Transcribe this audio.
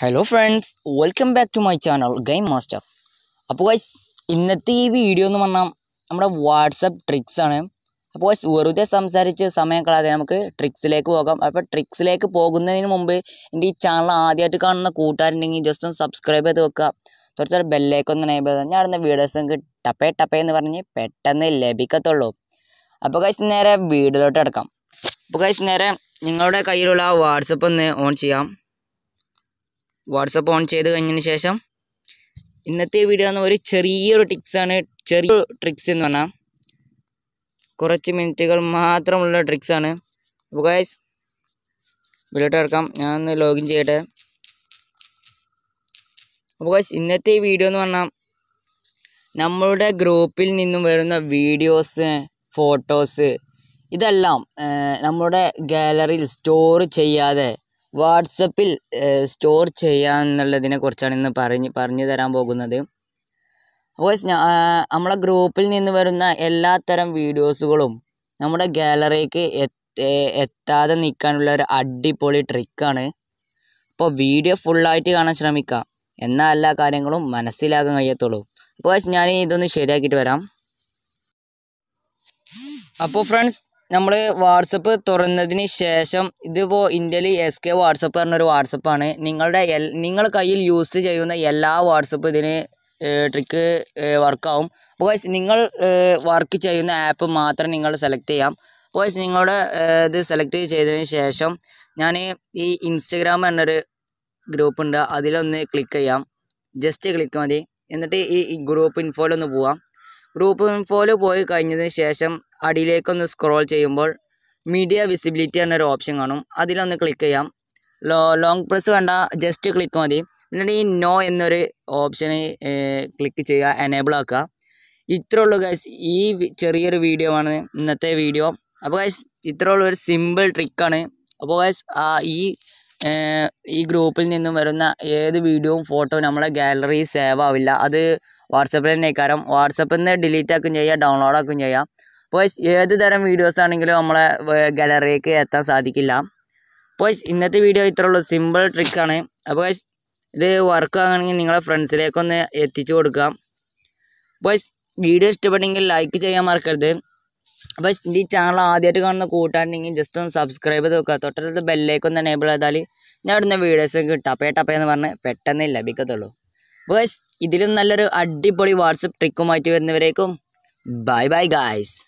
hello friends welcome back to my channel game master അപ്പോൾ guys ഇന്നത്തെ ഈ video എന്ന് പറഞ്ഞാൽ നമ്മുടെ വാട്സപ്പ് ട്രിക്സ് ആണ് അപ്പോൾ ഗൈസ് വെറുതെ സംസാരിച്ച് സമയം കളയാതെ നമുക്ക് ട്രിക്സിലേക്ക് പോകാം അപ്പോൾ ട്രിക്സിലേക്ക് പോകുന്നതിന് മുമ്പ് എൻ്റെ ഈ ചാനൽ ആദ്യമായിട്ട് കാണുന്ന കൂട്ടുകാരുണ്ടെങ്കിൽ ജസ്റ്റ് ഒന്ന് സബ്സ്ക്രൈബ് ചെയ്ത് വെക്കുക തുടച്ച ബെല്ലേക്കൊന്ന് എനേബിൾ ചെയ്താൽ ഞാൻ അടുത്ത വീഡിയോസ് നിങ്ങൾക്ക് ടപ്പേ ടപ്പേ എന്ന് പറഞ്ഞ് പെട്ടെന്ന് ലഭിക്കത്തുള്ളൂ അപ്പോൾ ഗൈസ് നേരെ വീഡിയോയിലോട്ട് അടക്കാം അപ്പോൾ ഗൈസ് നേരെ നിങ്ങളുടെ കയ്യിലുള്ള വാട്സപ്പ് ഒന്ന് ഓൺ ചെയ്യാം വാട്സപ്പ് ഓൺ ചെയ്ത് കഴിഞ്ഞതിന് ശേഷം ഇന്നത്തെ വീഡിയോ എന്ന് ഒരു ചെറിയൊരു ട്രിക്സാണ് ചെറിയ ട്രിക്സ് എന്ന് പറഞ്ഞാൽ കുറച്ച് മിനിറ്റുകൾ മാത്രമുള്ള ട്രിക്സാണ് അപ്പോൾ ഗൈസ് വീഡിയോട്ട് ഇറക്കാം ഞാൻ ഒന്ന് ലോഗിൻ ചെയ്യട്ടെ അപ്പോൾ ഗൈസ് ഇന്നത്തെ വീഡിയോ എന്ന് പറഞ്ഞാൽ നമ്മളുടെ ഗ്രൂപ്പിൽ നിന്നും വരുന്ന വീഡിയോസ് ഫോട്ടോസ് ഇതെല്ലാം നമ്മുടെ ഗാലറിയിൽ സ്റ്റോർ ചെയ്യാതെ വാട്സപ്പിൽ സ്റ്റോർ ചെയ്യുക എന്നുള്ളതിനെ കുറിച്ചാണ് ഇന്ന് പറഞ്ഞ് പറഞ്ഞു തരാൻ പോകുന്നത് അപ്പോൾ നമ്മളെ ഗ്രൂപ്പിൽ നിന്ന് വരുന്ന എല്ലാ തരം വീഡിയോസുകളും നമ്മുടെ ഗാലറിക്ക് എത്താതെ നിൽക്കാനുള്ള ഒരു അടിപൊളി ട്രിക്കാണ് അപ്പോൾ വീഡിയോ ഫുള്ളായിട്ട് കാണാൻ ശ്രമിക്കാം എന്നാൽ എല്ലാ കാര്യങ്ങളും മനസ്സിലാക്കാൻ കഴിയത്തുള്ളൂ അപ്പോൾ ഞാൻ ഇതൊന്ന് ശരിയാക്കിയിട്ട് വരാം അപ്പോൾ ഫ്രണ്ട്സ് നമ്മൾ വാട്സപ്പ് തുറന്നതിന് ശേഷം ഇതിപ്പോൾ ഇന്ത്യയിൽ എസ് കെ വാട്സപ്പ് പറഞ്ഞൊരു വാട്സപ്പാണ് നിങ്ങളുടെ എൽ നിങ്ങൾ കയ്യിൽ യൂസ് ചെയ്യുന്ന എല്ലാ വാട്സപ്പ് ഇതിന് ട്രിക്ക് വർക്കാവും അപ്പോൾ നിങ്ങൾ വർക്ക് ചെയ്യുന്ന ആപ്പ് മാത്രം നിങ്ങൾ സെലക്ട് ചെയ്യാം അപ്പോൾ നിങ്ങളുടെ ഇത് സെലക്ട് ചെയ്തതിന് ശേഷം ഞാൻ ഈ ഇൻസ്റ്റഗ്രാം എന്നൊരു ഗ്രൂപ്പ് ഉണ്ട് അതിലൊന്ന് ക്ലിക്ക് ചെയ്യാം ജസ്റ്റ് ക്ലിക്ക് മതി എന്നിട്ട് ഈ ഗ്രൂപ്പ് ഇൻഫോയിലൊന്ന് പോവാം ഗ്രൂപ്പ് ഇൻഫോയിൽ പോയി കഴിഞ്ഞതിന് ശേഷം അടിയിലേക്കൊന്ന് സ്ക്രോൾ ചെയ്യുമ്പോൾ മീഡിയ വിസിബിലിറ്റി എന്നൊരു ഓപ്ഷൻ കാണും അതിലൊന്ന് ക്ലിക്ക് ചെയ്യാം ലോ ലോങ് പ്രസ് വേണ്ട ജസ്റ്റ് ക്ലിക്ക് മതി എന്നിട്ട് ഈ നോ എന്നൊരു ഓപ്ഷന് ക്ലിക്ക് ചെയ്യുക എനേബിൾ ആക്കുക ഇത്രേ ഉള്ളൂ ഗൈസ് ഈ ചെറിയൊരു വീഡിയോ ആണ് ഇന്നത്തെ വീഡിയോ അപ്പോൾ ഗൈസ് ഇത്രേ ഉള്ളൂ ഒരു സിമ്പിൾ ട്രിക്കാണ് അപ്പോൾ ഗൈസ് ഈ ഈ ഗ്രൂപ്പിൽ നിന്നും വരുന്ന ഏത് വീഡിയോയും ഫോട്ടോ നമ്മളെ ഗാലറി സേവ് ആവില്ല അത് വാട്സപ്പിൽ തന്നെ ആയിക്കാരം വാട്സപ്പിൽ നിന്ന് ഡിലീറ്റ് ആക്കുകയും ചെയ്യാം ഡൗൺലോഡ് ആക്കുകയും ചെയ്യാം അപ്പോൾ ഏത് തരം വീഡിയോസ് ആണെങ്കിലും നമ്മളെ ഗാലറിയിലേക്ക് എത്താൻ സാധിക്കില്ല അപ്പോൾ ഇന്നത്തെ വീഡിയോ ഉള്ളൂ സിമ്പിൾ ട്രിക്കാണ് അപ്പോൾ ഇത് വർക്ക് ആകണമെങ്കിൽ നിങ്ങളെ ഫ്രണ്ട്സിലേക്കൊന്ന് എത്തിച്ചു കൊടുക്കുക അപ്പോൾ വീഡിയോ ഇഷ്ടപ്പെട്ടെങ്കിൽ ലൈക്ക് ചെയ്യാൻ മറക്കരുത് അപ്പോൾ ഈ ചാനൽ ആദ്യമായിട്ട് കാണുന്ന കൂട്ടാണ്ടെങ്കിൽ ജസ്റ്റ് ഒന്ന് സബ്സ്ക്രൈബ് ചെയ്ത് വെക്കുക തൊട്ടടുത്ത് ബെല്ലേക്കൊന്ന് എനേബിൾ ചെയ്താൽ ഞാൻ അവിടുന്ന് വീഡിയോസ് കിട്ടാപ്പേ ടപ്പേ എന്ന് പറഞ്ഞ് പെട്ടെന്ന് ലഭിക്കത്തുള്ളൂ ബേസ് ഇതിലും നല്ലൊരു അടിപൊളി വാട്സപ്പ് ട്രിക്കുമായിട്ട് വരുന്നവരേക്കും ബൈ ബൈ ഗായ്സ്